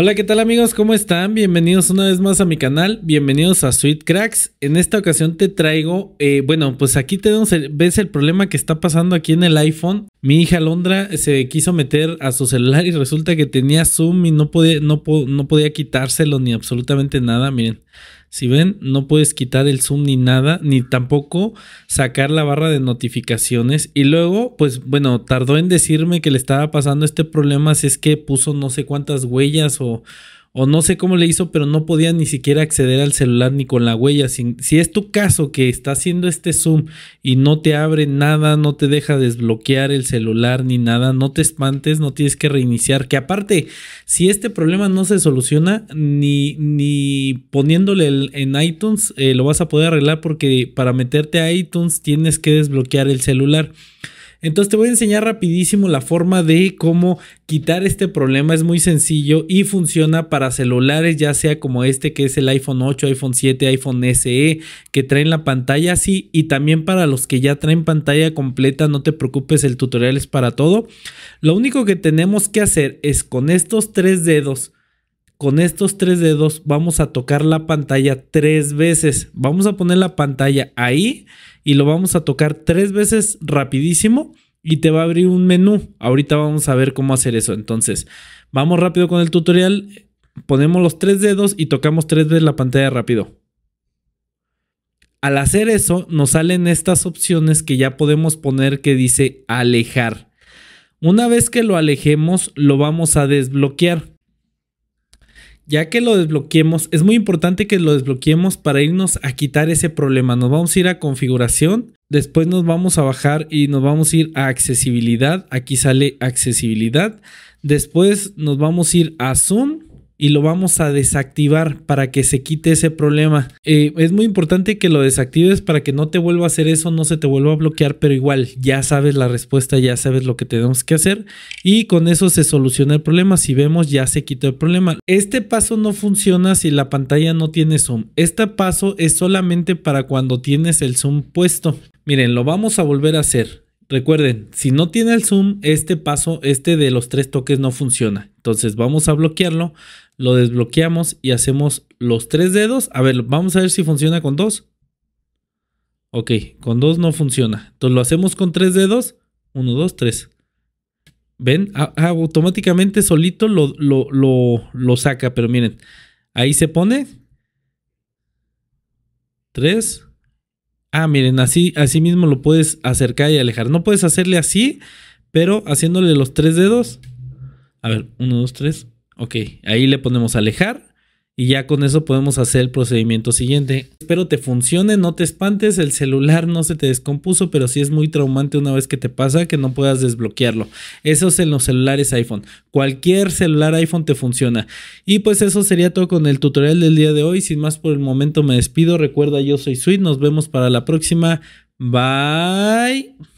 Hola, ¿qué tal amigos? ¿Cómo están? Bienvenidos una vez más a mi canal, bienvenidos a Sweet Cracks. En esta ocasión te traigo, eh, bueno, pues aquí te ves el problema que está pasando aquí en el iPhone. Mi hija Londra se quiso meter a su celular y resulta que tenía Zoom y no podía, no podía quitárselo ni absolutamente nada, miren. Si ven, no puedes quitar el zoom ni nada, ni tampoco sacar la barra de notificaciones. Y luego, pues bueno, tardó en decirme que le estaba pasando este problema si es que puso no sé cuántas huellas o o no sé cómo le hizo, pero no podía ni siquiera acceder al celular ni con la huella. Si, es tu caso que está haciendo este zoom y no te abre nada, no te deja desbloquear el celular ni nada, no te espantes, no tienes que reiniciar. Que aparte, si este problema no se soluciona, ni, ni poniéndole en iTunes eh, lo vas a poder arreglar porque para meterte a iTunes tienes que desbloquear el celular. Entonces te voy a enseñar rapidísimo la forma de cómo quitar este problema. Es muy sencillo y funciona para celulares, ya sea como este que es el iPhone 8, iPhone 7, iPhone SE, que traen la pantalla así. Y también para los que ya traen pantalla completa, no te preocupes, el tutorial es para todo. Lo único que tenemos que hacer es con estos tres dedos con estos tres dedos vamos a tocar la pantalla tres veces. Vamos a poner la pantalla ahí y lo vamos a tocar tres veces rapidísimo y te va a abrir un menú. Ahorita vamos a ver cómo hacer eso. Entonces, vamos rápido con el tutorial. Ponemos los tres dedos y tocamos tres veces la pantalla rápido. Al hacer eso, nos salen estas opciones que ya podemos poner que dice alejar. Una vez que lo alejemos, lo vamos a desbloquear ya que lo desbloqueemos, es muy importante que lo desbloqueemos para irnos a quitar ese problema. Nos vamos a ir a configuración, después nos vamos a bajar y nos vamos a ir a accesibilidad. Aquí sale accesibilidad. Después nos vamos a ir a zoom y lo vamos a desactivar para que se quite ese problema. Eh, es muy importante que lo desactives para que no te vuelva a hacer eso, no se te vuelva a bloquear, pero igual ya sabes la respuesta, ya sabes lo que tenemos que hacer y con eso se soluciona el problema. Si vemos ya se quitó el problema. Este paso no funciona si la pantalla no tiene zoom. Este paso es solamente para cuando tienes el zoom puesto. Miren, lo vamos a volver a hacer. Recuerden, si no tiene el zoom, este paso, este de los tres toques no funciona. Entonces vamos a bloquearlo, lo desbloqueamos y hacemos los tres dedos. A ver, vamos a ver si funciona con dos. Ok, con dos no funciona. Entonces lo hacemos con tres dedos. Uno, dos, tres. ¿Ven? Ah, ah, automáticamente solito lo, lo saca, pero miren, ahí se pone. Tres. Ah, miren, así, mismo lo puedes acercar y alejar. No puedes hacerle así, pero haciéndole los tres dedos. A ver, uno, dos, tres. Ok, ahí le ponemos alejar y ya con eso podemos hacer el procedimiento siguiente. Espero te funcione, no te espantes, el celular no se te descompuso, pero sí es muy traumante una vez que te pasa que no puedas desbloquearlo. Eso es en los celulares iPhone. Cualquier celular iPhone te funciona. Y pues eso sería todo con el tutorial del día de hoy. Sin más por el momento me despido. Recuerda, yo soy Sweet, nos vemos para la próxima. Bye.